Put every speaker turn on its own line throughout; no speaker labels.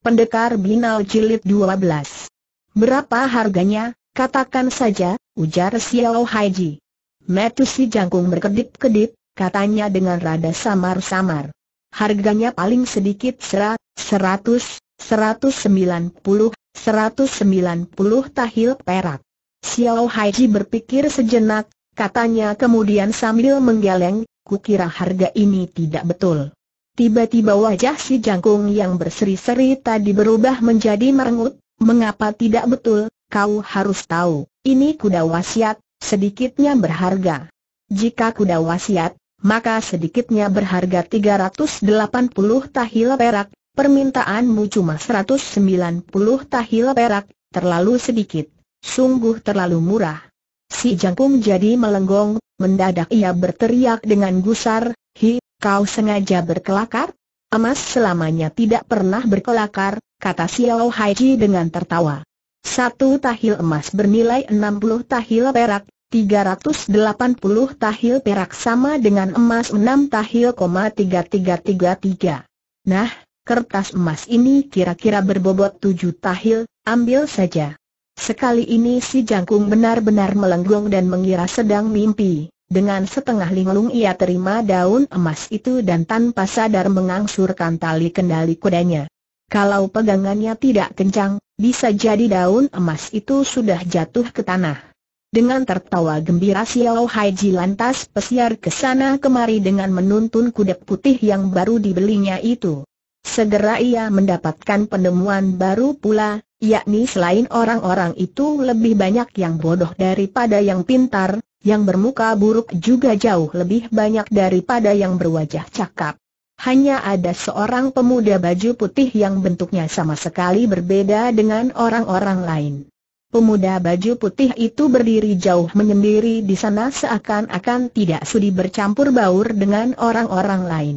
Pendekar Binal Jilid 12. Berapa harganya, katakan saja, ujar Xiao Haiji. Metusi jangkung berkedip-kedip, katanya dengan rada samar-samar. Harganya paling sedikit serat, seratus, seratus sembilan puluh, seratus sembilan puluh tahil perak. Xiao Haiji berpikir sejenak, katanya kemudian sambil menggeleng, kukira harga ini tidak betul. Tiba-tiba wajah si jangkung yang berseri-seri tadi berubah menjadi merengut, mengapa tidak betul, kau harus tahu, ini kuda wasiat, sedikitnya berharga. Jika kuda wasiat, maka sedikitnya berharga 380 tahil perak, permintaanmu cuma 190 tahil perak, terlalu sedikit, sungguh terlalu murah. Si jangkung jadi melenggong, mendadak ia berteriak dengan gusar, Hi, Kau sengaja berkelakar? Emas selamanya tidak pernah berkelakar, kata Xiao Haiji dengan tertawa. Satu tahil emas bernilai 60 tahil perak, 380 tahil perak sama dengan emas 6 tahil, 3333. Nah, kertas emas ini kira-kira berbobot 7 tahil, ambil saja. Sekali ini si jangkung benar-benar melenggong dan mengira sedang mimpi. Dengan setengah linglung ia terima daun emas itu dan tanpa sadar mengangsurkan tali kendali kudanya. Kalau pegangannya tidak kencang, bisa jadi daun emas itu sudah jatuh ke tanah. Dengan tertawa gembira Xiao Haiji lantas pesiar ke sana kemari dengan menuntun kuda putih yang baru dibelinya itu. Segera ia mendapatkan penemuan baru pula, yakni selain orang-orang itu lebih banyak yang bodoh daripada yang pintar, yang bermuka buruk juga jauh lebih banyak daripada yang berwajah cakap. Hanya ada seorang pemuda baju putih yang bentuknya sama sekali berbeda dengan orang-orang lain. Pemuda baju putih itu berdiri jauh menyendiri di sana seakan-akan tidak sudi bercampur baur dengan orang-orang lain.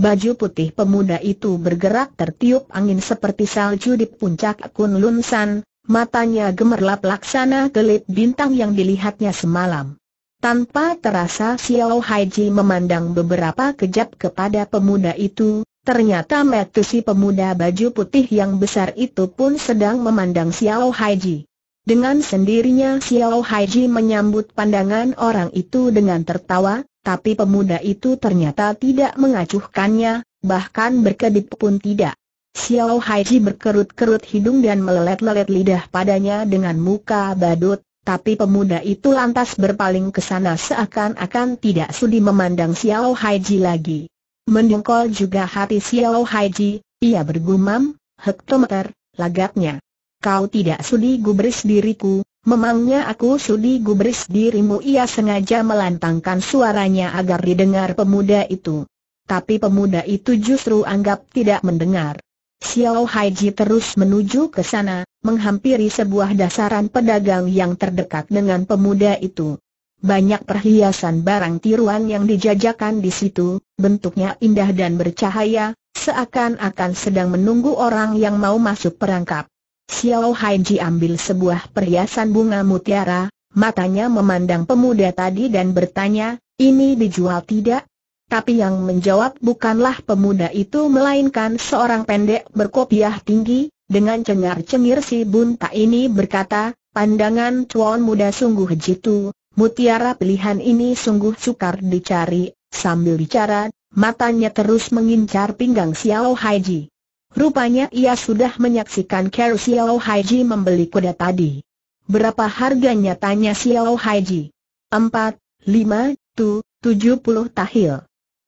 Baju putih pemuda itu bergerak tertiup angin seperti salju di puncak Kunlun San, matanya gemerlap laksana gelap bintang yang dilihatnya semalam. Tanpa terasa Xiao Haiji memandang beberapa kejap kepada pemuda itu, ternyata metu si pemuda baju putih yang besar itu pun sedang memandang Xiao Haiji. Dengan sendirinya Xiao Haiji menyambut pandangan orang itu dengan tertawa, tapi pemuda itu ternyata tidak mengacuhkannya, bahkan berkedip pun tidak. Xiao Haiji berkerut-kerut hidung dan melelet-lelet lidah padanya dengan muka badut, tapi pemuda itu lantas berpaling ke sana seakan-akan tidak sudi memandang Xiao Haiji lagi. Mendengkol juga hati Xiao Haiji, ia bergumam, hektometer, lagaknya. Kau tidak sudi gubris diriku, memangnya aku sudi gubris dirimu ia sengaja melantangkan suaranya agar didengar pemuda itu. Tapi pemuda itu justru anggap tidak mendengar. Xiao Haiji terus menuju ke sana, menghampiri sebuah dasaran pedagang yang terdekat dengan pemuda itu. Banyak perhiasan barang tiruan yang dijajakan di situ, bentuknya indah dan bercahaya, seakan-akan sedang menunggu orang yang mau masuk perangkap. Xiao Haiji ambil sebuah perhiasan bunga mutiara, matanya memandang pemuda tadi dan bertanya, ini dijual tidak? Tapi yang menjawab bukanlah pemuda itu melainkan seorang pendek berkopiah tinggi, dengan cengar-cengir si bunta ini berkata, pandangan cuan muda sungguh jitu, mutiara pilihan ini sungguh sukar dicari, sambil bicara, matanya terus mengincar pinggang Xiao Haiji. Rupanya ia sudah menyaksikan Ker Xiao Haiji membeli kuda tadi. Berapa harganya tanya Xiao Haiji? Empat, lima, tu, tujuh puluh tahil.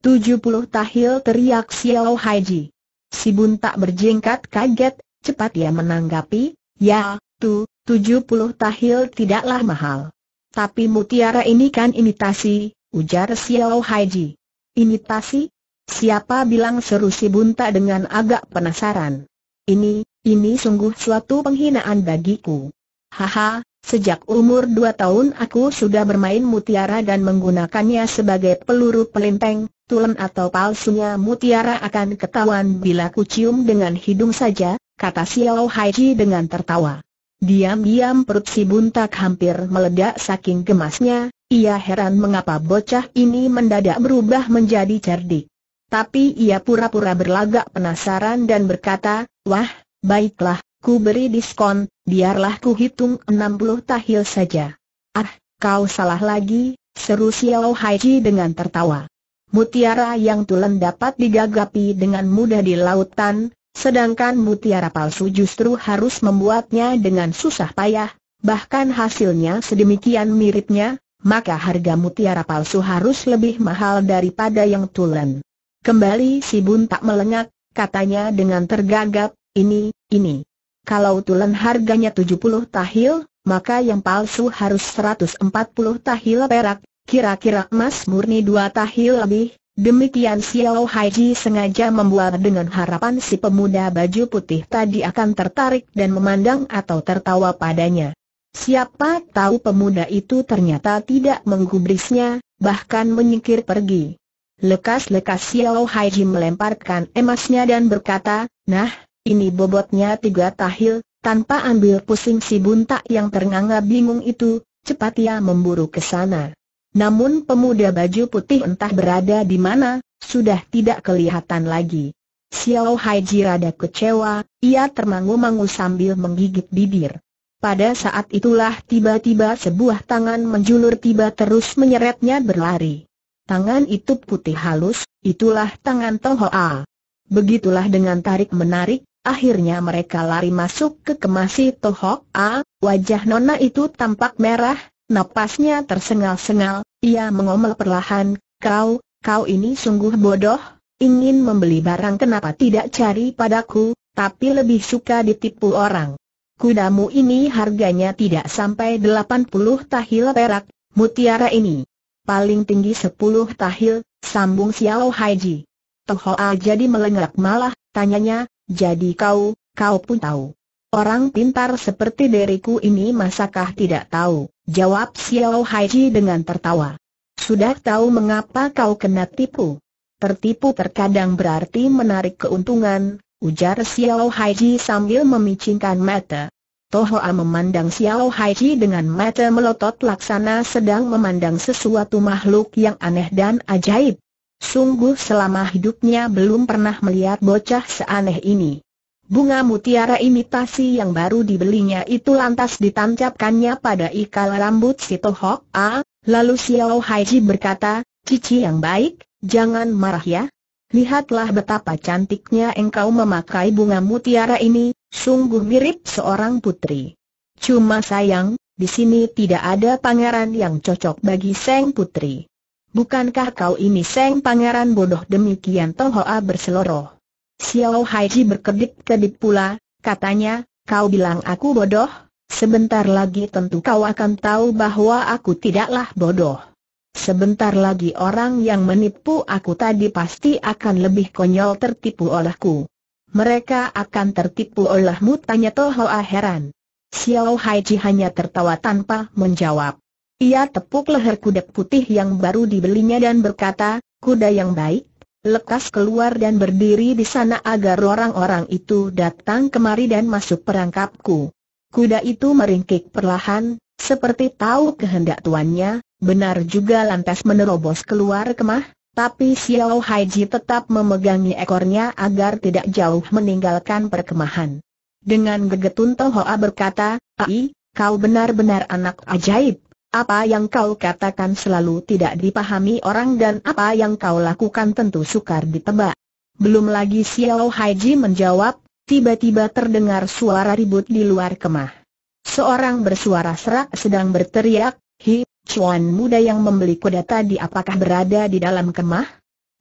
Tujuh puluh tahil teriak Xiao Haiji. Si buntak berjengkat kaget, Cepat ia menanggapi, ya, tu, puluh tahil tidaklah mahal. Tapi mutiara ini kan imitasi, ujar Xiao Haiji. Imitasi? Siapa bilang seru si bunta dengan agak penasaran? Ini, ini sungguh suatu penghinaan bagiku. Haha, sejak umur dua tahun aku sudah bermain mutiara dan menggunakannya sebagai peluru pelinteng, tulen atau palsunya mutiara akan ketahuan bila ku cium dengan hidung saja, kata Xiao Haiji dengan tertawa. Diam-diam perut si buntak hampir meledak saking gemasnya, ia heran mengapa bocah ini mendadak berubah menjadi cerdik. Tapi ia pura-pura berlagak penasaran dan berkata, Wah, baiklah, ku beri diskon, biarlah ku hitung 60 tahil saja. Ah, kau salah lagi, seru Xiao Haiji dengan tertawa. Mutiara yang tulen dapat digagapi dengan mudah di lautan, Sedangkan mutiara palsu justru harus membuatnya dengan susah payah, bahkan hasilnya sedemikian miripnya, maka harga mutiara palsu harus lebih mahal daripada yang tulen. Kembali si Bun tak melengak, katanya dengan tergagap, ini, ini. Kalau tulen harganya 70 tahil, maka yang palsu harus 140 tahil perak, kira-kira emas murni 2 tahil lebih, Demikian Xiao Haiji sengaja membuat dengan harapan si pemuda baju putih tadi akan tertarik dan memandang atau tertawa padanya. Siapa tahu pemuda itu ternyata tidak menggubrisnya, bahkan menyingkir pergi. Lekas-lekas Xiao Haiji melemparkan emasnya dan berkata, Nah, ini bobotnya tiga tahil, tanpa ambil pusing si buntak yang ternganga bingung itu, cepat ia memburu ke sana. Namun pemuda baju putih entah berada di mana, sudah tidak kelihatan lagi. Xiao Haiji rada kecewa, ia termangu-mangu sambil menggigit bibir. Pada saat itulah tiba-tiba sebuah tangan menjulur tiba terus menyeretnya berlari. Tangan itu putih halus, itulah tangan Tohoa. Begitulah dengan tarik-menarik, akhirnya mereka lari masuk ke kemasi A. wajah nona itu tampak merah, napasnya tersengal-sengal, ia mengomel perlahan, kau, kau ini sungguh bodoh, ingin membeli barang kenapa tidak cari padaku, tapi lebih suka ditipu orang. Kudamu ini harganya tidak sampai 80 tahil perak, mutiara ini. Paling tinggi 10 tahil, sambung Xiao Haiji. Tohoa jadi melengak malah, tanyanya, jadi kau, kau pun tahu. Orang pintar seperti diriku ini masakah tidak tahu? Jawab Xiao Haiji dengan tertawa. Sudah tahu mengapa kau kena tipu. Tertipu terkadang berarti menarik keuntungan, ujar Xiao Haiji sambil memicingkan mata. Tohoa memandang Xiao Haiji dengan mata melotot laksana sedang memandang sesuatu makhluk yang aneh dan ajaib. Sungguh selama hidupnya belum pernah melihat bocah seaneh ini. Bunga mutiara imitasi yang baru dibelinya itu lantas ditancapkannya pada ikal rambut si Tohok A, lalu Xiao Haiji berkata, Cici yang baik, jangan marah ya. Lihatlah betapa cantiknya engkau memakai bunga mutiara ini, sungguh mirip seorang putri. Cuma sayang, di sini tidak ada pangeran yang cocok bagi Seng Putri. Bukankah kau ini Seng Pangeran bodoh demikian Tohoa berseloroh? Xiao Haiji berkedip-kedip pula, katanya, kau bilang aku bodoh, sebentar lagi tentu kau akan tahu bahwa aku tidaklah bodoh. Sebentar lagi orang yang menipu aku tadi pasti akan lebih konyol tertipu olehku. Mereka akan tertipu olehmu tanya Toho heran. Xiao Haiji hanya tertawa tanpa menjawab. Ia tepuk leher kuda putih yang baru dibelinya dan berkata, kuda yang baik, lekas keluar dan berdiri di sana agar orang-orang itu datang kemari dan masuk perangkapku. Kuda itu meringkik perlahan, seperti tahu kehendak tuannya, benar juga lantas menerobos keluar kemah, tapi Xiao Haiji tetap memegangi ekornya agar tidak jauh meninggalkan perkemahan. Dengan gegetun Tohoa berkata, Ai, kau benar-benar anak ajaib. Apa yang kau katakan selalu tidak dipahami orang dan apa yang kau lakukan tentu sukar ditebak. Belum lagi Xiao Haiji menjawab, tiba-tiba terdengar suara ribut di luar kemah. Seorang bersuara serak sedang berteriak, Hi, cuan muda yang membeli kuda tadi apakah berada di dalam kemah?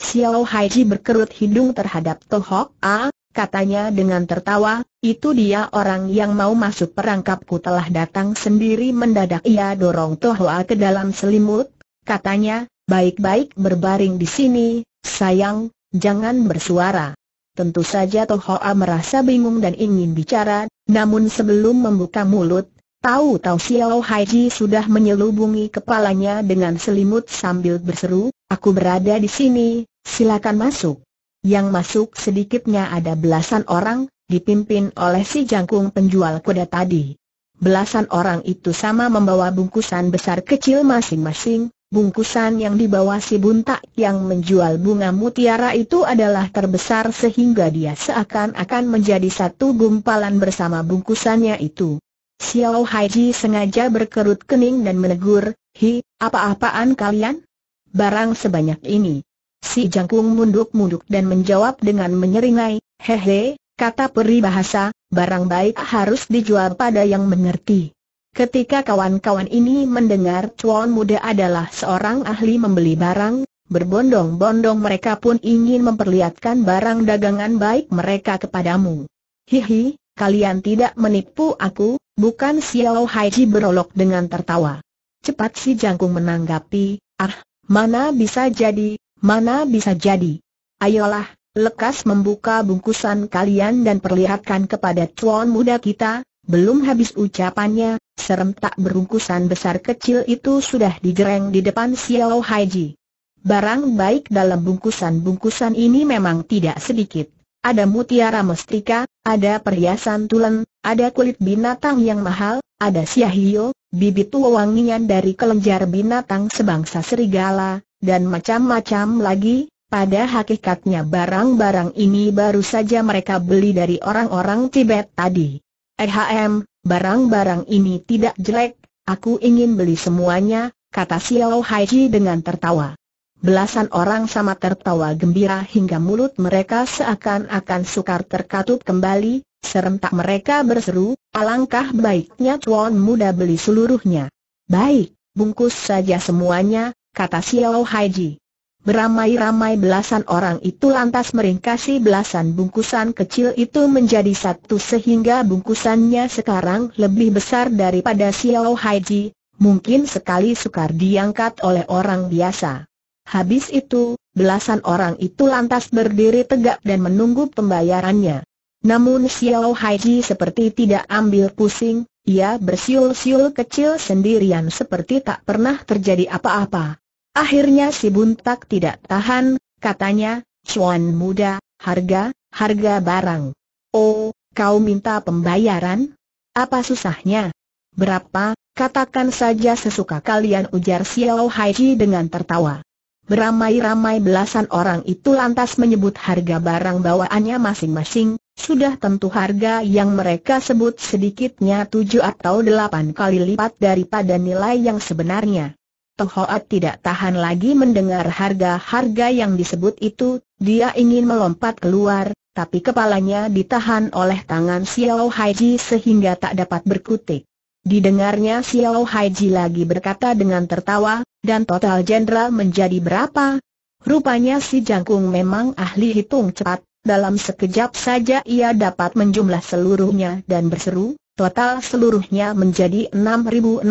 Xiao Haiji berkerut hidung terhadap Tohok A, ah, katanya dengan tertawa, itu dia orang yang mau masuk perangkapku telah datang sendiri mendadak ia dorong Tohoa ke dalam selimut, katanya, baik-baik berbaring di sini, sayang, jangan bersuara. Tentu saja Tohoa merasa bingung dan ingin bicara, namun sebelum membuka mulut, tahu-tahu Xiao Haiji sudah menyelubungi kepalanya dengan selimut sambil berseru, aku berada di sini, silakan masuk. Yang masuk sedikitnya ada belasan orang, dipimpin oleh si jangkung penjual kuda tadi. Belasan orang itu sama membawa bungkusan besar kecil masing-masing, bungkusan yang dibawa si buntak yang menjual bunga mutiara itu adalah terbesar sehingga dia seakan-akan menjadi satu gumpalan bersama bungkusannya itu. Xiao Haiji sengaja berkerut kening dan menegur, Hi, apa-apaan kalian? Barang sebanyak ini, Si Jangkung munduk-munduk dan menjawab dengan menyeringai, hehe, kata peri bahasa. barang baik harus dijual pada yang mengerti. Ketika kawan-kawan ini mendengar cuan Muda adalah seorang ahli membeli barang, berbondong-bondong mereka pun ingin memperlihatkan barang dagangan baik mereka kepadamu. Hihi, kalian tidak menipu aku, bukan Xiao Haiji berolok dengan tertawa. Cepat si jangkung menanggapi, ah, mana bisa jadi, Mana bisa jadi? Ayolah, lekas membuka bungkusan kalian dan perlihatkan kepada tuan muda kita, belum habis ucapannya, serentak berungkusan besar kecil itu sudah digereng di depan Xiao Haiji. Barang baik dalam bungkusan-bungkusan ini memang tidak sedikit. Ada mutiara mestika, ada perhiasan tulen, ada kulit binatang yang mahal, ada siahio, bibit wewangian dari kelenjar binatang sebangsa serigala, dan macam-macam lagi, pada hakikatnya barang-barang ini baru saja mereka beli dari orang-orang Tibet tadi. Ehm, barang-barang ini tidak jelek, aku ingin beli semuanya, kata Xiao Haiji dengan tertawa. Belasan orang sama tertawa gembira hingga mulut mereka seakan-akan sukar terkatup kembali, serentak mereka berseru, alangkah baiknya tuan muda beli seluruhnya. Baik, bungkus saja semuanya, kata Xiao Haiji. Beramai-ramai belasan orang itu lantas meringkasi belasan bungkusan kecil itu menjadi satu sehingga bungkusannya sekarang lebih besar daripada Xiao Haiji, mungkin sekali sukar diangkat oleh orang biasa. Habis itu, belasan orang itu lantas berdiri tegak dan menunggu pembayarannya. Namun Xiao Haiji seperti tidak ambil pusing, ia bersiul-siul kecil sendirian seperti tak pernah terjadi apa-apa. Akhirnya si Buntak tidak tahan, katanya, Cuan muda, harga, harga barang. Oh, kau minta pembayaran? Apa susahnya? Berapa, katakan saja sesuka kalian ujar Xiao Haiji dengan tertawa. Beramai-ramai belasan orang itu lantas menyebut harga barang bawaannya masing-masing, sudah tentu harga yang mereka sebut sedikitnya tujuh atau delapan kali lipat daripada nilai yang sebenarnya. Tohoat tidak tahan lagi mendengar harga-harga yang disebut itu, dia ingin melompat keluar, tapi kepalanya ditahan oleh tangan Xiao Haiji sehingga tak dapat berkutik. Didengarnya Xiao Haiji lagi berkata dengan tertawa, dan total jenderal menjadi berapa? Rupanya si Jangkung memang ahli hitung cepat, dalam sekejap saja ia dapat menjumlah seluruhnya dan berseru, total seluruhnya menjadi 6.600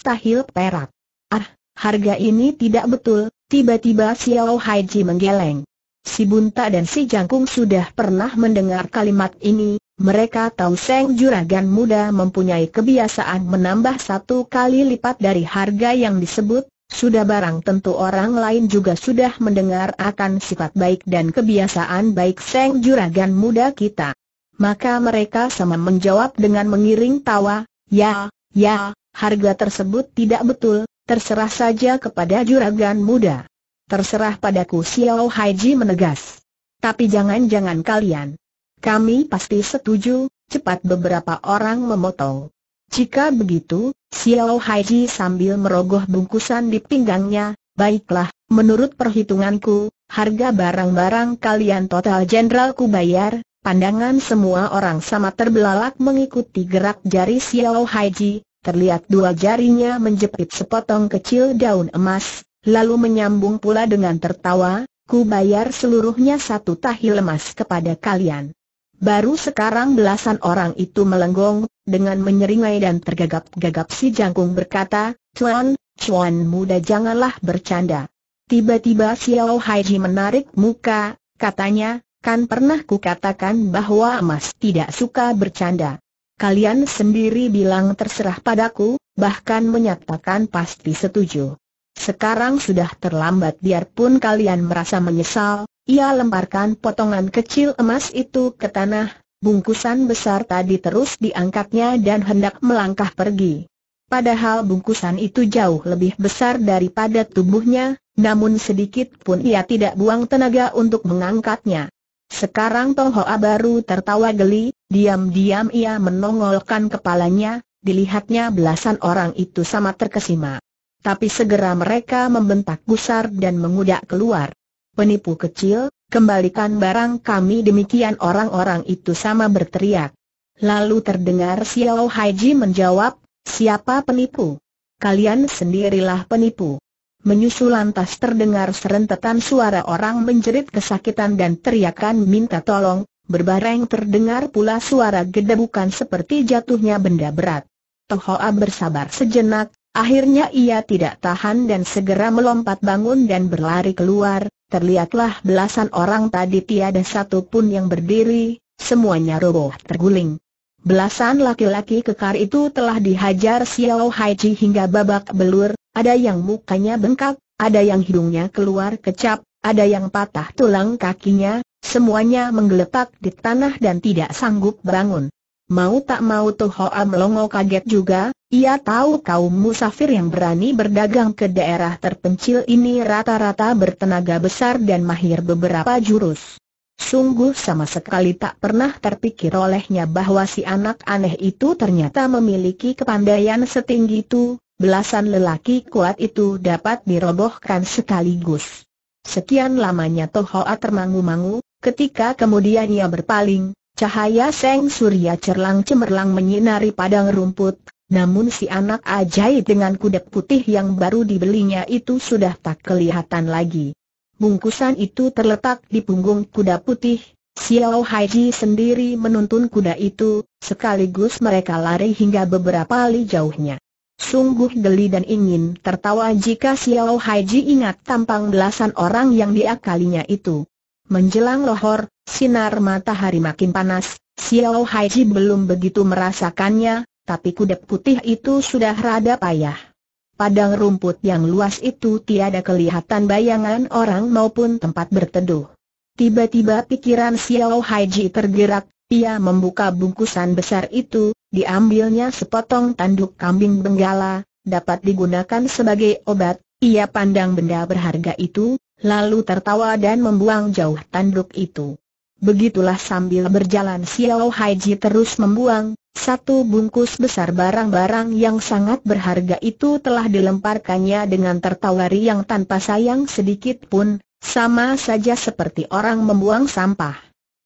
tahil perak. Ah, Harga ini tidak betul, tiba-tiba Xiao Haiji menggeleng. Si Bunta dan si Jangkung sudah pernah mendengar kalimat ini, mereka tahu Seng Juragan Muda mempunyai kebiasaan menambah satu kali lipat dari harga yang disebut, sudah barang tentu orang lain juga sudah mendengar akan sifat baik dan kebiasaan baik Seng Juragan Muda kita. Maka mereka sama menjawab dengan mengiring tawa, ya, ya, harga tersebut tidak betul, terserah saja kepada juragan muda. Terserah padaku Xiao Haiji menegas. Tapi jangan-jangan kalian. Kami pasti setuju, cepat beberapa orang memotong. Jika begitu, Xiao Haiji sambil merogoh bungkusan di pinggangnya, baiklah, menurut perhitunganku, harga barang-barang kalian total jenderal ku bayar, pandangan semua orang sama terbelalak mengikuti gerak jari Xiao Haiji, terlihat dua jarinya menjepit sepotong kecil daun emas, lalu menyambung pula dengan tertawa, ku bayar seluruhnya satu tahil emas kepada kalian. Baru sekarang belasan orang itu melenggong, dengan menyeringai dan tergagap-gagap si jangkung berkata, Cuan, cuan muda janganlah bercanda. Tiba-tiba Xiao Haiji menarik muka, katanya, kan pernah kukatakan bahwa emas tidak suka bercanda kalian sendiri bilang terserah padaku, bahkan menyatakan pasti setuju. Sekarang sudah terlambat biarpun kalian merasa menyesal, ia lemparkan potongan kecil emas itu ke tanah, bungkusan besar tadi terus diangkatnya dan hendak melangkah pergi. Padahal bungkusan itu jauh lebih besar daripada tubuhnya, namun sedikit pun ia tidak buang tenaga untuk mengangkatnya. Sekarang Tohoa baru tertawa geli, diam-diam ia menongolkan kepalanya, dilihatnya belasan orang itu sama terkesima. Tapi segera mereka membentak gusar dan mengudak keluar. Penipu kecil, kembalikan barang kami demikian orang-orang itu sama berteriak. Lalu terdengar Xiao Haiji menjawab, siapa penipu? Kalian sendirilah penipu. Menyusul lantas terdengar serentetan suara orang menjerit kesakitan dan teriakan minta tolong, berbareng terdengar pula suara gedebukan seperti jatuhnya benda berat. Tohoa bersabar sejenak, akhirnya ia tidak tahan dan segera melompat bangun dan berlari keluar, terlihatlah belasan orang tadi tiada satu pun yang berdiri, semuanya roboh terguling. Belasan laki-laki kekar itu telah dihajar Xiao Haiji hingga babak belur, ada yang mukanya bengkak, ada yang hidungnya keluar kecap, ada yang patah tulang kakinya, semuanya menggeletak di tanah dan tidak sanggup bangun. Mau tak mau Tohoa Melongo kaget juga, ia tahu kaum musafir yang berani berdagang ke daerah terpencil ini rata-rata bertenaga besar dan mahir beberapa jurus. Sungguh sama sekali tak pernah terpikir olehnya bahwa si anak aneh itu ternyata memiliki kepandaian setinggi itu, belasan lelaki kuat itu dapat dirobohkan sekaligus. Sekian lamanya Tohoa termangu-mangu, ketika kemudian ia berpaling, cahaya seng surya cerlang cemerlang menyinari padang rumput, namun si anak ajaib dengan kuda putih yang baru dibelinya itu sudah tak kelihatan lagi. Bungkusan itu terletak di punggung kuda putih, Xiao Haiji sendiri menuntun kuda itu, sekaligus mereka lari hingga beberapa li jauhnya. Sungguh geli dan ingin tertawa jika Xiao Haiji ingat tampang belasan orang yang diakalinya itu. Menjelang lohor, sinar matahari makin panas, Xiao Haiji belum begitu merasakannya, tapi kudep putih itu sudah rada payah. Padang rumput yang luas itu tiada kelihatan bayangan orang maupun tempat berteduh. Tiba-tiba pikiran Xiao Haiji tergerak, ia membuka bungkusan besar itu, diambilnya sepotong tanduk kambing benggala, dapat digunakan sebagai obat, ia pandang benda berharga itu, lalu tertawa dan membuang jauh tanduk itu. Begitulah sambil berjalan Xiao Haiji terus membuang, satu bungkus besar barang-barang yang sangat berharga itu telah dilemparkannya dengan tertawa riang tanpa sayang sedikit pun, sama saja seperti orang membuang sampah.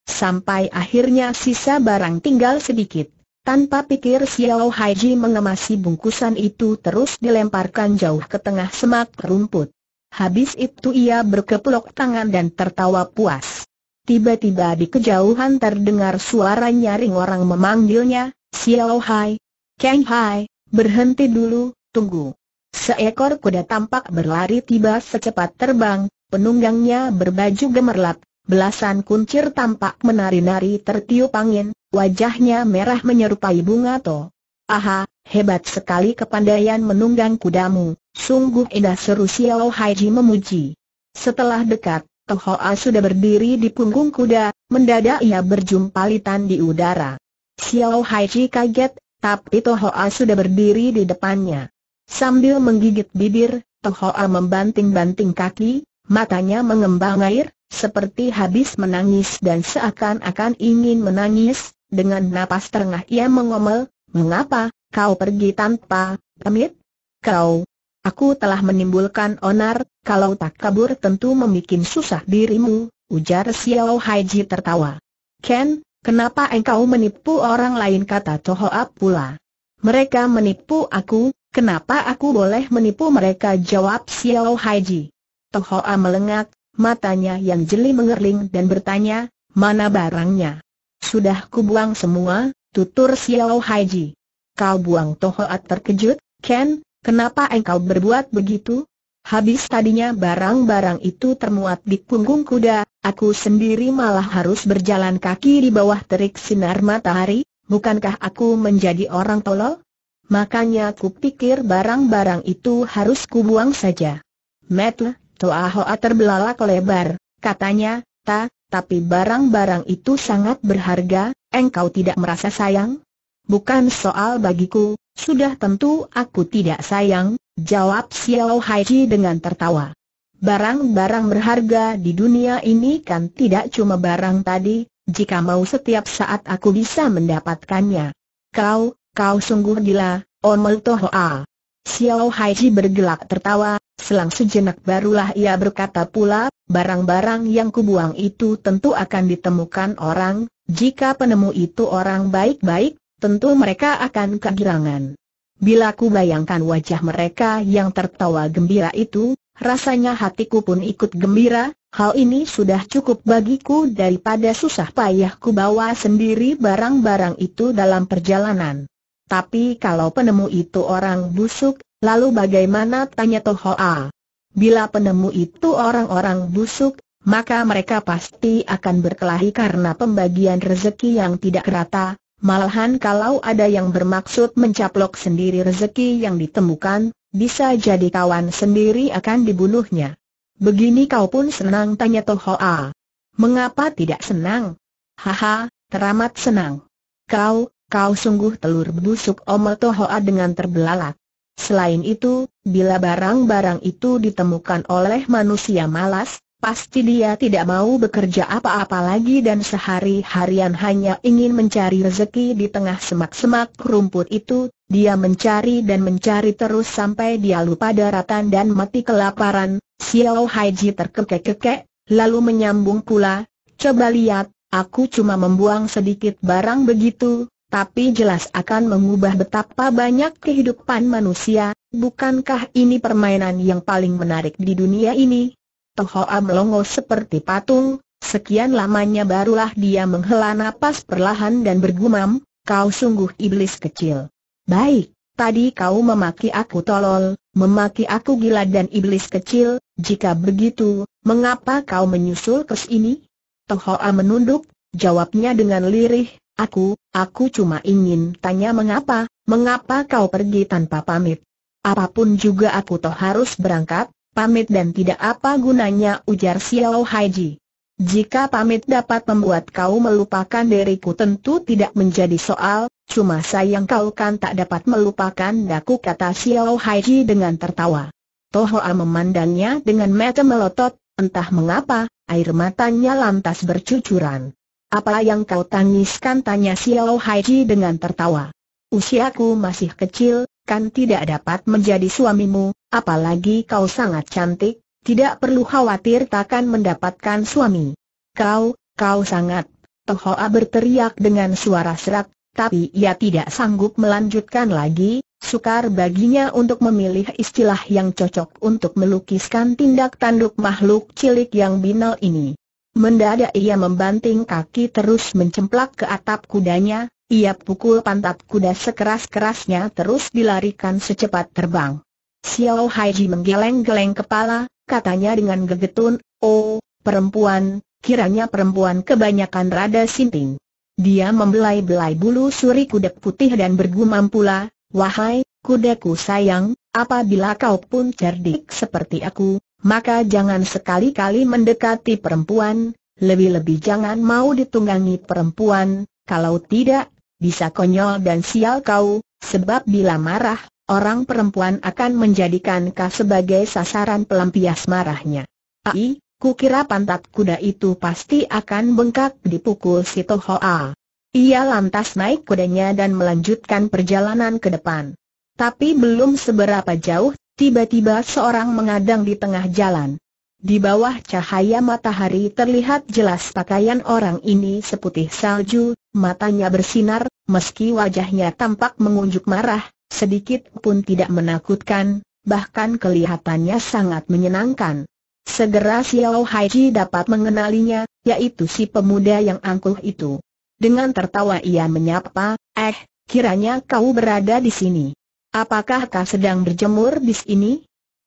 Sampai akhirnya sisa barang tinggal sedikit. Tanpa pikir Xiao Haiji mengemasi bungkusan itu terus dilemparkan jauh ke tengah semak rumput. Habis itu ia berkeplok tangan dan tertawa puas. Tiba-tiba di kejauhan terdengar suara nyaring orang memanggilnya, Xiao Hai, Kang Hai, berhenti dulu, tunggu. Seekor kuda tampak berlari tiba secepat terbang, penunggangnya berbaju gemerlap, belasan kuncir tampak menari-nari tertiup angin, Wajahnya merah menyerupai bunga to. Aha, hebat sekali kepandaian menunggang kudamu, sungguh indah seru Xiao Haiji memuji. Setelah dekat, Tohoa sudah berdiri di punggung kuda, mendadak ia berjumpa litan di udara. Xiao Haiji kaget, tapi Tohoa sudah berdiri di depannya. Sambil menggigit bibir, Tohoa membanting-banting kaki, matanya mengembang air, seperti habis menangis dan seakan-akan ingin menangis, dengan napas terengah ia mengomel, mengapa, kau pergi tanpa, pamit? Kau, aku telah menimbulkan onar, kalau tak kabur tentu membuat susah dirimu, ujar Xiao Haiji tertawa. Ken, kenapa engkau menipu orang lain kata Tohoa pula. Mereka menipu aku, kenapa aku boleh menipu mereka jawab Xiao Haiji. Tohoa melengak, matanya yang jeli mengerling dan bertanya, mana barangnya? Sudah kubuang semua, tutur Xiao Haiji. Kau buang Tohoat terkejut, Ken, kenapa engkau berbuat begitu? Habis tadinya barang-barang itu termuat di punggung kuda, aku sendiri malah harus berjalan kaki di bawah terik sinar matahari, bukankah aku menjadi orang tolol? Makanya aku pikir barang-barang itu harus kubuang saja. Metle, Toa terbelalak lebar, katanya, tak? Tapi barang-barang itu sangat berharga, engkau tidak merasa sayang? Bukan soal bagiku, sudah tentu aku tidak sayang, jawab Xiao Haiji dengan tertawa. Barang-barang berharga di dunia ini kan tidak cuma barang tadi, jika mau setiap saat aku bisa mendapatkannya. Kau, kau sungguh gila, Omel a. Xiao Haiji bergelak tertawa, Selang sejenak barulah ia berkata pula, barang-barang yang kubuang itu tentu akan ditemukan orang, jika penemu itu orang baik-baik, tentu mereka akan kehilangan. Bila ku bayangkan wajah mereka yang tertawa gembira itu, rasanya hatiku pun ikut gembira, hal ini sudah cukup bagiku daripada susah payah ku bawa sendiri barang-barang itu dalam perjalanan. Tapi kalau penemu itu orang busuk, Lalu bagaimana tanya Tohoa? Bila penemu itu orang-orang busuk, maka mereka pasti akan berkelahi karena pembagian rezeki yang tidak rata, malahan kalau ada yang bermaksud mencaplok sendiri rezeki yang ditemukan, bisa jadi kawan sendiri akan dibunuhnya. Begini kau pun senang tanya Tohoa. Mengapa tidak senang? Haha, teramat senang. Kau, kau sungguh telur busuk omel Tohoa dengan terbelalak. Selain itu, bila barang-barang itu ditemukan oleh manusia malas, pasti dia tidak mau bekerja apa-apa lagi dan sehari-harian hanya ingin mencari rezeki di tengah semak-semak rumput itu, dia mencari dan mencari terus sampai dia lupa daratan dan mati kelaparan, Xiao Haiji terkekek-kekek, lalu menyambung pula, coba lihat, aku cuma membuang sedikit barang begitu, tapi jelas akan mengubah betapa banyak kehidupan manusia, bukankah ini permainan yang paling menarik di dunia ini? Tohoa melongo seperti patung, sekian lamanya barulah dia menghela napas perlahan dan bergumam, kau sungguh iblis kecil. Baik, tadi kau memaki aku tolol, memaki aku gila dan iblis kecil, jika begitu, mengapa kau menyusul ke sini? Tohoa menunduk, jawabnya dengan lirih, Aku, aku cuma ingin tanya mengapa, mengapa kau pergi tanpa pamit? Apapun juga aku toh harus berangkat, pamit dan tidak apa gunanya ujar Xiao Haiji. Jika pamit dapat membuat kau melupakan diriku tentu tidak menjadi soal, cuma sayang kau kan tak dapat melupakan daku kata Xiao Haiji dengan tertawa. Tohoa memandangnya dengan mata melotot, entah mengapa, air matanya lantas bercucuran. Apa yang kau tangiskan? Tanya Xiao Haiji dengan tertawa. Usiaku masih kecil, kan tidak dapat menjadi suamimu, apalagi kau sangat cantik, tidak perlu khawatir takkan mendapatkan suami. Kau, kau sangat. Tohoa berteriak dengan suara serak, tapi ia tidak sanggup melanjutkan lagi, Sukar baginya untuk memilih istilah yang cocok untuk melukiskan tindak tanduk makhluk cilik yang binal ini. Mendadak ia membanting kaki terus mencemplak ke atap kudanya, ia pukul pantat kuda sekeras-kerasnya terus dilarikan secepat terbang. Xiao Haiji menggeleng-geleng kepala, katanya dengan gegetun, Oh, perempuan, kiranya perempuan kebanyakan rada sinting. Dia membelai-belai bulu suri kuda putih dan bergumam pula, Wahai, kudaku sayang, apabila kau pun cerdik seperti aku, maka jangan sekali-kali mendekati perempuan, lebih-lebih jangan mau ditunggangi perempuan, kalau tidak, bisa konyol dan sial kau, sebab bila marah, orang perempuan akan menjadikan kau sebagai sasaran pelampias marahnya. Ai, kukira pantat kuda itu pasti akan bengkak dipukul si Tohoa. Ia lantas naik kudanya dan melanjutkan perjalanan ke depan. Tapi belum seberapa jauh Tiba-tiba seorang mengadang di tengah jalan. Di bawah cahaya matahari terlihat jelas pakaian orang ini seputih salju, matanya bersinar, meski wajahnya tampak mengunjuk marah, sedikit pun tidak menakutkan, bahkan kelihatannya sangat menyenangkan. Segera Xiao Haiji dapat mengenalinya, yaitu si pemuda yang angkuh itu. Dengan tertawa ia menyapa, eh, kiranya kau berada di sini. Apakah kau sedang berjemur di sini?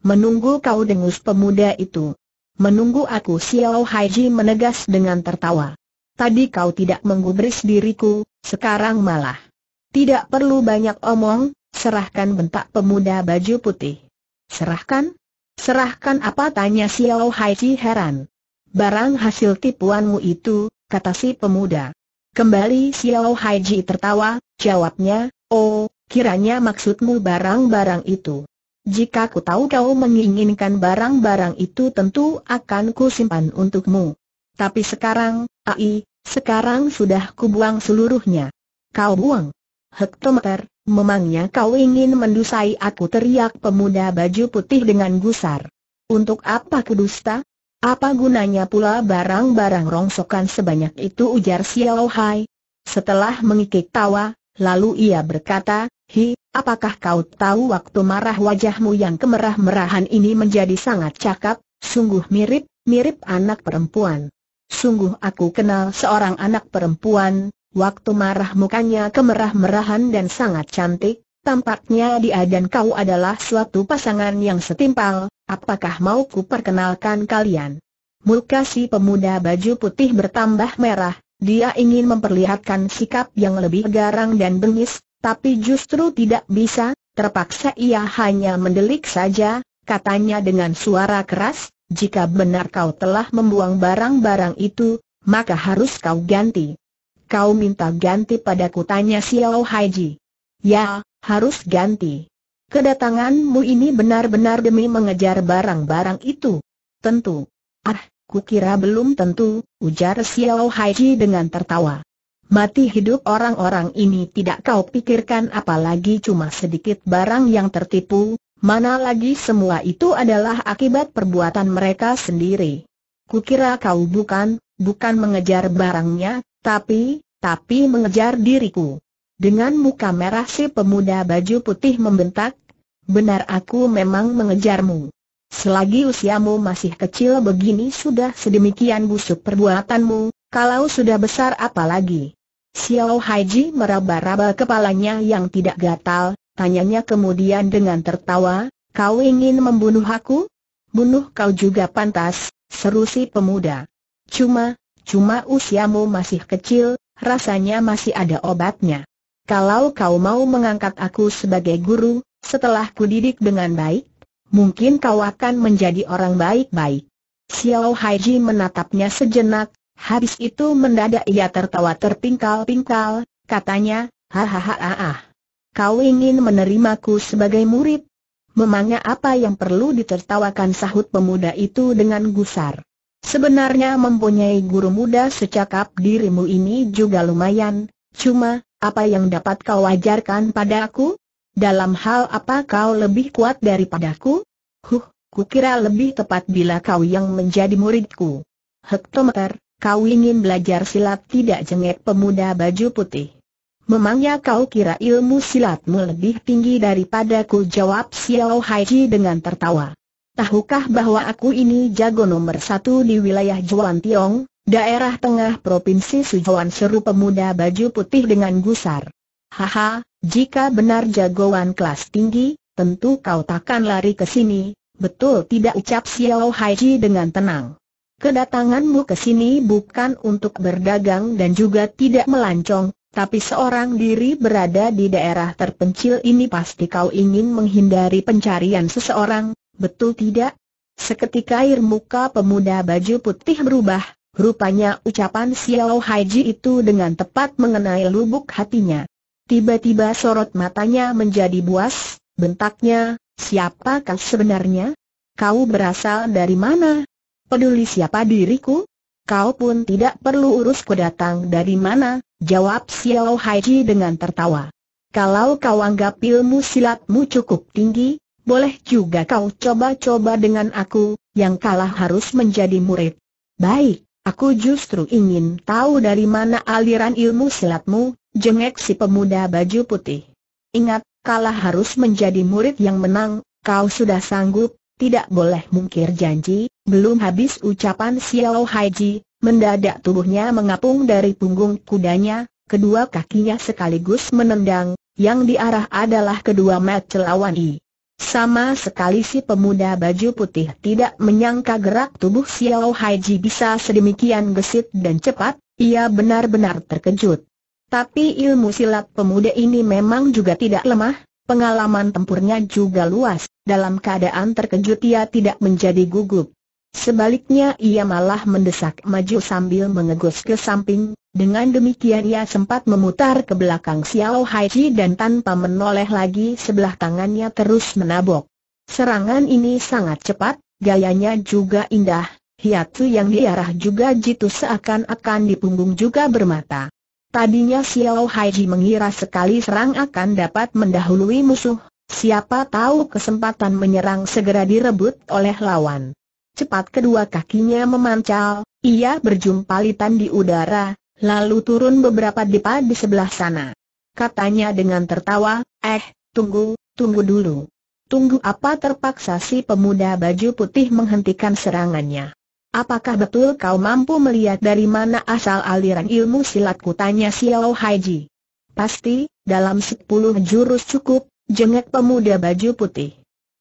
Menunggu kau dengus pemuda itu. Menunggu aku Xiao Haiji menegas dengan tertawa. Tadi kau tidak menggubris diriku, sekarang malah. Tidak perlu banyak omong, serahkan bentak pemuda baju putih. Serahkan? Serahkan apa tanya Xiao Haiji heran. Barang hasil tipuanmu itu, kata si pemuda. Kembali Xiao Haiji tertawa, jawabnya, oh, Kiranya maksudmu barang-barang itu. Jika ku tahu kau menginginkan barang-barang itu tentu akan ku simpan untukmu. Tapi sekarang, ai, sekarang sudah ku buang seluruhnya. Kau buang. Hektometer, memangnya kau ingin mendusai aku teriak pemuda baju putih dengan gusar. Untuk apa kudusta? Apa gunanya pula barang-barang rongsokan sebanyak itu ujar Xiao Hai. Setelah mengikik tawa, lalu ia berkata, Hi, apakah kau tahu waktu marah wajahmu yang kemerah-merahan ini menjadi sangat cakap, sungguh mirip, mirip anak perempuan. Sungguh aku kenal seorang anak perempuan, waktu marah mukanya kemerah-merahan dan sangat cantik, tampaknya dia dan kau adalah suatu pasangan yang setimpal, apakah mau ku perkenalkan kalian? Muka si pemuda baju putih bertambah merah, dia ingin memperlihatkan sikap yang lebih garang dan bengis, tapi justru tidak bisa, terpaksa ia hanya mendelik saja, katanya dengan suara keras, jika benar kau telah membuang barang-barang itu, maka harus kau ganti. Kau minta ganti padaku tanya Xiao Haiji. Ya, harus ganti. Kedatanganmu ini benar-benar demi mengejar barang-barang itu. Tentu. Ah, kukira belum tentu, ujar Xiao Haiji dengan tertawa. Mati hidup orang-orang ini tidak kau pikirkan apalagi cuma sedikit barang yang tertipu, mana lagi semua itu adalah akibat perbuatan mereka sendiri. Kukira kau bukan, bukan mengejar barangnya, tapi, tapi mengejar diriku. Dengan muka merah si pemuda baju putih membentak, benar aku memang mengejarmu. Selagi usiamu masih kecil begini sudah sedemikian busuk perbuatanmu, kalau sudah besar apalagi. Xiao Haiji meraba-raba kepalanya yang tidak gatal, tanyanya kemudian dengan tertawa, kau ingin membunuh aku? Bunuh kau juga pantas, seru si pemuda. Cuma, cuma usiamu masih kecil, rasanya masih ada obatnya. Kalau kau mau mengangkat aku sebagai guru, setelah kudidik dengan baik, mungkin kau akan menjadi orang baik-baik. Xiao Haiji menatapnya sejenak, Habis itu mendadak ia tertawa terpingkal-pingkal, katanya, hahaha Kau ingin menerimaku sebagai murid? Memangnya apa yang perlu ditertawakan sahut pemuda itu dengan gusar. Sebenarnya mempunyai guru muda secakap dirimu ini juga lumayan, cuma, apa yang dapat kau ajarkan padaku? Dalam hal apa kau lebih kuat daripadaku? Huh, kukira lebih tepat bila kau yang menjadi muridku. Hektometer, Kau ingin belajar silat tidak jengek pemuda baju putih. Memangnya kau kira ilmu silatmu lebih tinggi daripada ku? jawab Xiao Haiji dengan tertawa. Tahukah bahwa aku ini jago nomor satu di wilayah Juan Tiong, daerah tengah provinsi Sujuan seru pemuda baju putih dengan gusar. Haha, jika benar jagoan kelas tinggi, tentu kau takkan lari ke sini, betul tidak ucap Xiao Haiji dengan tenang. Kedatanganmu ke sini bukan untuk berdagang dan juga tidak melancong, tapi seorang diri berada di daerah terpencil ini pasti kau ingin menghindari pencarian seseorang, betul tidak? Seketika air muka pemuda baju putih berubah, rupanya ucapan Xiao Haiji itu dengan tepat mengenai lubuk hatinya. Tiba-tiba sorot matanya menjadi buas, bentaknya, siapakah sebenarnya? Kau berasal dari mana? Peduli siapa diriku? Kau pun tidak perlu urusku datang dari mana, jawab Xiao Haiji dengan tertawa. Kalau kau anggap ilmu silatmu cukup tinggi, boleh juga kau coba-coba dengan aku, yang kalah harus menjadi murid. Baik, aku justru ingin tahu dari mana aliran ilmu silatmu, jengek si pemuda baju putih. Ingat, kalah harus menjadi murid yang menang, kau sudah sanggup, tidak boleh mungkir janji, belum habis ucapan Xiao Haiji, mendadak tubuhnya mengapung dari punggung kudanya, kedua kakinya sekaligus menendang, yang diarah adalah kedua mat lawan I. Sama sekali si pemuda baju putih tidak menyangka gerak tubuh Xiao Haiji bisa sedemikian gesit dan cepat, ia benar-benar terkejut. Tapi ilmu silat pemuda ini memang juga tidak lemah, Pengalaman tempurnya juga luas, dalam keadaan terkejut ia tidak menjadi gugup. Sebaliknya ia malah mendesak maju sambil mengegus ke samping, dengan demikian ia sempat memutar ke belakang Xiao Haiji dan tanpa menoleh lagi sebelah tangannya terus menabok. Serangan ini sangat cepat, gayanya juga indah, hiatu yang diarah juga jitu seakan-akan di punggung juga bermata. Tadinya Xiao Haiji mengira sekali serang akan dapat mendahului musuh, siapa tahu kesempatan menyerang segera direbut oleh lawan. Cepat kedua kakinya memancal, ia berjumpa litan di udara, lalu turun beberapa depa di sebelah sana. Katanya dengan tertawa, eh, tunggu, tunggu dulu. Tunggu apa terpaksa si pemuda baju putih menghentikan serangannya. Apakah betul kau mampu melihat dari mana asal aliran ilmu silatku tanya Xiao Haiji? Pasti, dalam sepuluh jurus cukup, jengek pemuda baju putih.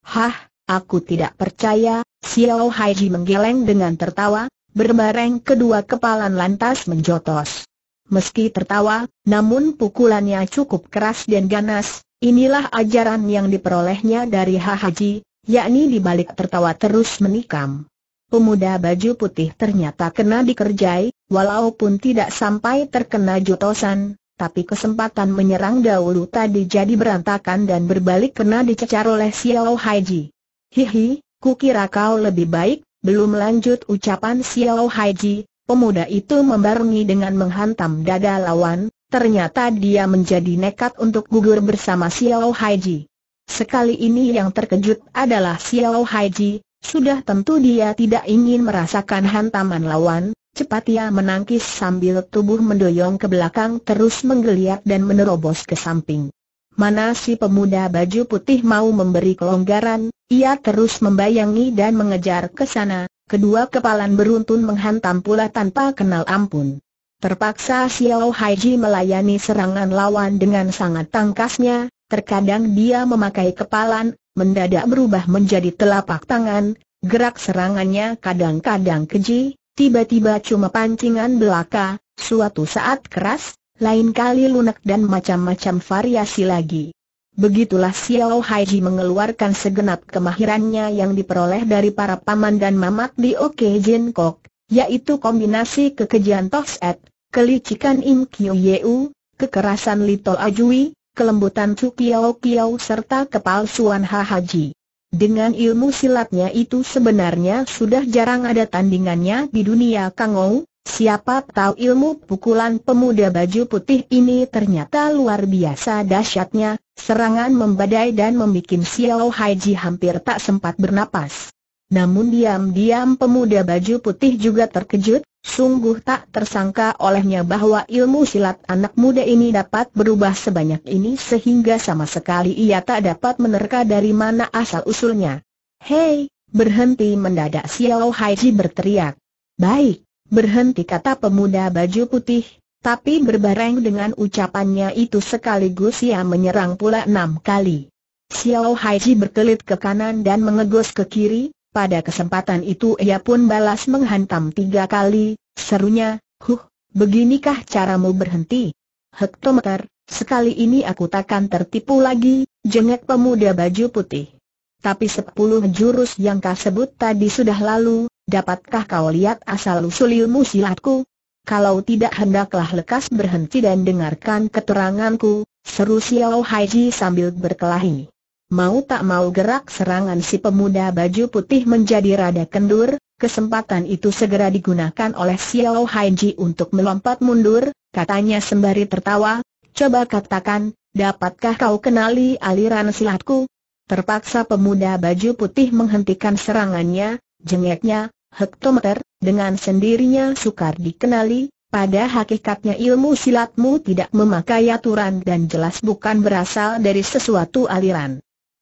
Hah, aku tidak percaya, Xiao Haiji menggeleng dengan tertawa, berbareng kedua kepalan lantas menjotos. Meski tertawa, namun pukulannya cukup keras dan ganas, inilah ajaran yang diperolehnya dari Haji, yakni dibalik tertawa terus menikam pemuda baju putih ternyata kena dikerjai, walaupun tidak sampai terkena jutosan, tapi kesempatan menyerang dahulu tadi jadi berantakan dan berbalik kena dicecar oleh Xiao Haiji. Hihi, kukira kau lebih baik, belum lanjut ucapan Xiao Haiji, pemuda itu membarungi dengan menghantam dada lawan, ternyata dia menjadi nekat untuk gugur bersama Xiao Haiji. Sekali ini yang terkejut adalah Xiao Haiji, sudah tentu dia tidak ingin merasakan hantaman lawan, cepat ia menangkis sambil tubuh mendoyong ke belakang terus menggeliat dan menerobos ke samping. Mana si pemuda baju putih mau memberi kelonggaran, ia terus membayangi dan mengejar ke sana, kedua kepalan beruntun menghantam pula tanpa kenal ampun. Terpaksa Xiao Haiji melayani serangan lawan dengan sangat tangkasnya, terkadang dia memakai kepalan mendadak berubah menjadi telapak tangan, gerak serangannya kadang-kadang keji, tiba-tiba cuma pancingan belaka, suatu saat keras, lain kali lunak dan macam-macam variasi lagi. Begitulah Xiao Haiji mengeluarkan segenap kemahirannya yang diperoleh dari para paman dan mamat di Oke Jin Kok, yaitu kombinasi kekejian Toset, kelicikan Im Kyu Yeu, kekerasan Litol Ajui, kelembutan Chu Piao Piao serta kepalsuan Ha Haji. Dengan ilmu silatnya itu sebenarnya sudah jarang ada tandingannya di dunia Kangou, siapa tahu ilmu pukulan pemuda baju putih ini ternyata luar biasa dahsyatnya, serangan membadai dan membuat Xiao Haiji hampir tak sempat bernapas. Namun diam-diam pemuda baju putih juga terkejut, Sungguh tak tersangka olehnya bahwa ilmu silat anak muda ini dapat berubah sebanyak ini sehingga sama sekali ia tak dapat menerka dari mana asal-usulnya. Hei, berhenti mendadak Xiao Haiji berteriak. Baik, berhenti kata pemuda baju putih, tapi berbareng dengan ucapannya itu sekaligus ia menyerang pula enam kali. Xiao Haiji berkelit ke kanan dan mengegos ke kiri, pada kesempatan itu ia pun balas menghantam tiga kali, serunya, huh, beginikah caramu berhenti? Hektometer, sekali ini aku takkan tertipu lagi, jengek pemuda baju putih. Tapi sepuluh jurus yang kau sebut tadi sudah lalu, dapatkah kau lihat asal-usul ilmu silatku? Kalau tidak hendaklah lekas berhenti dan dengarkan keteranganku, seru Xiao Haiji sambil berkelahi mau tak mau gerak serangan si pemuda baju putih menjadi rada kendur, kesempatan itu segera digunakan oleh Xiao Haiji untuk melompat mundur, katanya sembari tertawa, coba katakan, dapatkah kau kenali aliran silatku? Terpaksa pemuda baju putih menghentikan serangannya, jengeknya, hektometer, dengan sendirinya sukar dikenali, pada hakikatnya ilmu silatmu tidak memakai aturan dan jelas bukan berasal dari sesuatu aliran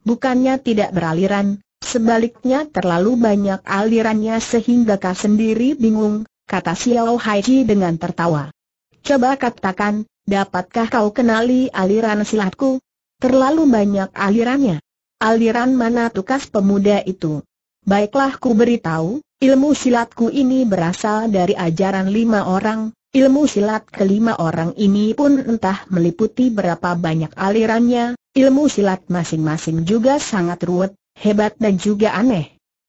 bukannya tidak beraliran, sebaliknya terlalu banyak alirannya sehingga kau sendiri bingung, kata Xiao Haiji dengan tertawa. Coba katakan, dapatkah kau kenali aliran silatku? Terlalu banyak alirannya. Aliran mana tukas pemuda itu? Baiklah ku beritahu, ilmu silatku ini berasal dari ajaran lima orang, ilmu silat kelima orang ini pun entah meliputi berapa banyak alirannya, Ilmu silat masing-masing juga sangat ruwet, hebat dan juga aneh.